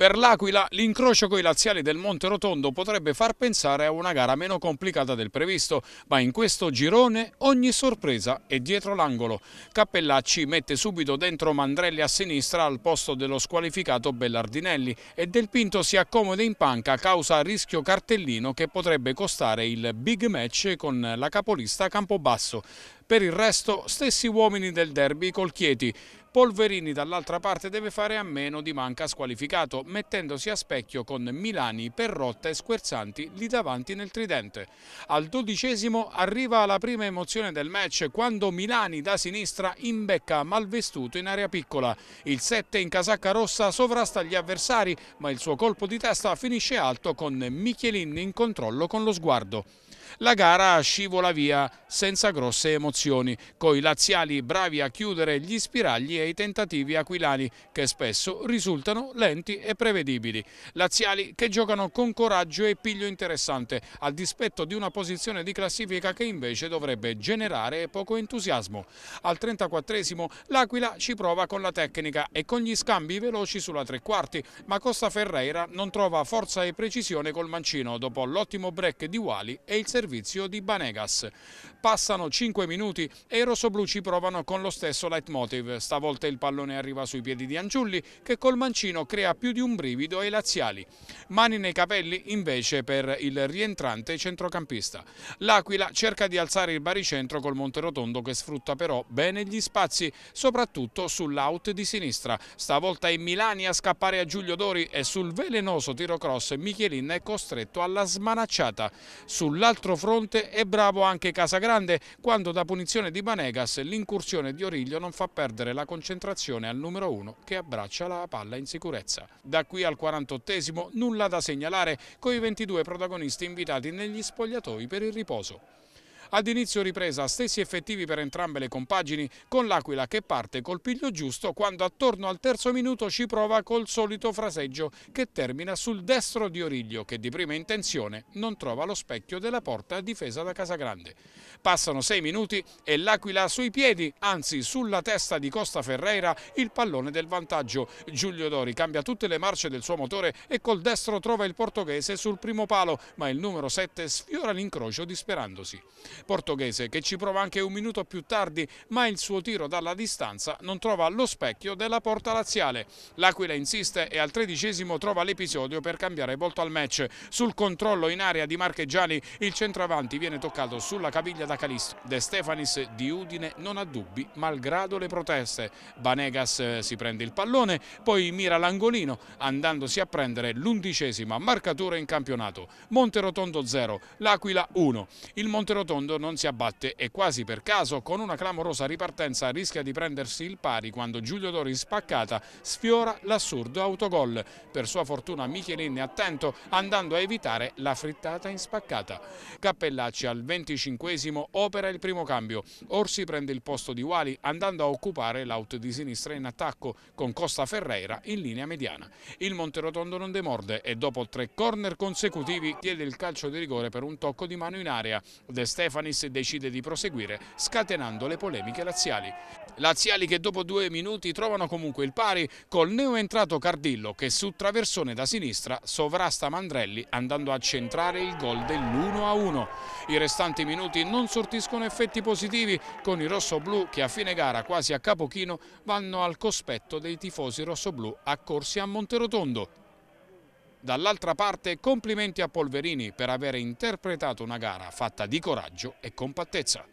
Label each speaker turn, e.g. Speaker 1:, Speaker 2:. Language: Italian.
Speaker 1: Per l'Aquila l'incrocio coi laziali del Monte Rotondo potrebbe far pensare a una gara meno complicata del previsto, ma in questo girone ogni sorpresa è dietro l'angolo. Cappellacci mette subito dentro Mandrelli a sinistra al posto dello squalificato Bellardinelli e Del Pinto si accomoda in panca causa rischio cartellino che potrebbe costare il big match con la capolista Campobasso. Per il resto stessi uomini del derby col Chieti. Polverini dall'altra parte deve fare a meno di Manca squalificato, mettendosi a specchio con Milani, Perrotta e Squerzanti lì davanti nel tridente. Al dodicesimo arriva la prima emozione del match quando Milani da sinistra imbecca malvestuto in area piccola. Il 7 in casacca rossa sovrasta gli avversari, ma il suo colpo di testa finisce alto con Michelin in controllo con lo sguardo la gara scivola via senza grosse emozioni, coi laziali bravi a chiudere gli spiragli e i tentativi aquilani che spesso risultano lenti e prevedibili. Laziali che giocano con coraggio e piglio interessante, al dispetto di una posizione di classifica che invece dovrebbe generare poco entusiasmo. Al 34esimo l'Aquila ci prova con la tecnica e con gli scambi veloci sulla tre quarti, ma Costa Ferreira non trova forza e precisione col mancino dopo l'ottimo break di Wally e il 60 servizio di Banegas. Passano 5 minuti e i rossoblù ci provano con lo stesso leitmotiv. Stavolta il pallone arriva sui piedi di Angiulli che col mancino crea più di un brivido ai laziali. Mani nei capelli invece per il rientrante centrocampista. L'Aquila cerca di alzare il baricentro col Monterotondo che sfrutta però bene gli spazi, soprattutto sull'out di sinistra. Stavolta è Milani a scappare a Giulio Dori e sul velenoso tiro cross Michelin è costretto alla smanacciata. Sull'altro nostro fronte è bravo anche Casagrande, quando da punizione di Banegas l'incursione di Origlio non fa perdere la concentrazione al numero 1 che abbraccia la palla in sicurezza. Da qui al 48esimo nulla da segnalare, con i 22 protagonisti invitati negli spogliatoi per il riposo. Ad inizio ripresa stessi effettivi per entrambe le compagini con l'Aquila che parte col piglio giusto quando attorno al terzo minuto ci prova col solito fraseggio che termina sul destro di Origlio che di prima intenzione non trova lo specchio della porta difesa da Casagrande. Passano sei minuti e l'Aquila sui piedi, anzi sulla testa di Costa Ferreira il pallone del vantaggio. Giulio Dori cambia tutte le marce del suo motore e col destro trova il portoghese sul primo palo ma il numero 7 sfiora l'incrocio disperandosi portoghese che ci prova anche un minuto più tardi ma il suo tiro dalla distanza non trova lo specchio della porta laziale. L'Aquila insiste e al tredicesimo trova l'episodio per cambiare volto al match. Sul controllo in area di Marchegiani il centravanti viene toccato sulla caviglia da Calisto. De Stefanis di Udine non ha dubbi malgrado le proteste. Banegas eh, si prende il pallone poi mira l'angolino andandosi a prendere l'undicesima marcatura in campionato. Monterotondo 0, l'Aquila 1. Il Monterotondo secondo non si abbatte e quasi per caso con una clamorosa ripartenza rischia di prendersi il pari quando Giulio Dori in spaccata sfiora l'assurdo autogol. Per sua fortuna Michelin è attento andando a evitare la frittata in spaccata. Cappellacci al 25 esimo opera il primo cambio. Orsi prende il posto di Wali andando a occupare l'out di sinistra in attacco con Costa Ferreira in linea mediana. Il Monterotondo non demorde e dopo tre corner consecutivi chiede il calcio di rigore per un tocco di mano in area. De Stefano Stefanis decide di proseguire scatenando le polemiche laziali. Laziali che dopo due minuti trovano comunque il pari col neoentrato Cardillo che su traversone da sinistra sovrasta Mandrelli andando a centrare il gol dell'1-1. I restanti minuti non sortiscono effetti positivi con i rossoblù che a fine gara quasi a capochino vanno al cospetto dei tifosi rossoblù accorsi a Monterotondo. Dall'altra parte complimenti a Polverini per aver interpretato una gara fatta di coraggio e compattezza.